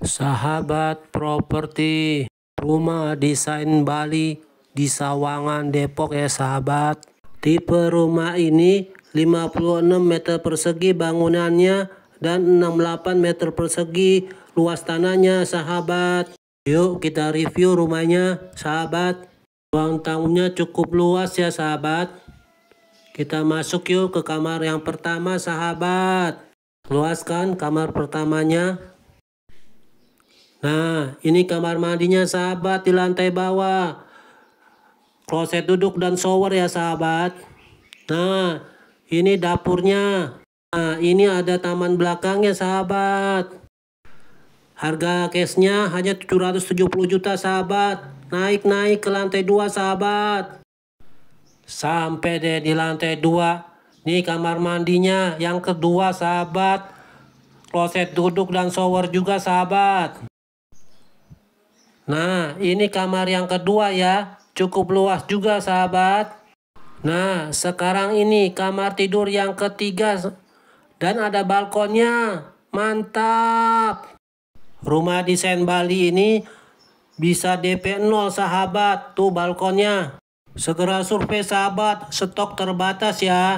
Sahabat Properti, rumah desain Bali di Sawangan, Depok ya sahabat. Tipe rumah ini 56 meter persegi bangunannya dan 68 meter persegi luas tanahnya sahabat. Yuk kita review rumahnya sahabat. Ruang tamunya cukup luas ya sahabat. Kita masuk yuk ke kamar yang pertama sahabat. Luaskan kamar pertamanya Nah, ini kamar mandinya sahabat di lantai bawah. Kloset duduk dan shower ya sahabat. Nah, ini dapurnya. Nah, ini ada taman belakangnya sahabat. Harga cashnya hanya 770 juta sahabat. Naik-naik ke lantai 2 sahabat. Sampai deh di lantai 2. ini kamar mandinya yang kedua sahabat. Kloset duduk dan shower juga sahabat. Nah, ini kamar yang kedua ya. Cukup luas juga sahabat. Nah, sekarang ini kamar tidur yang ketiga dan ada balkonnya. Mantap. Rumah desain Bali ini bisa DP 0 sahabat. Tuh balkonnya. Segera survei sahabat, stok terbatas ya.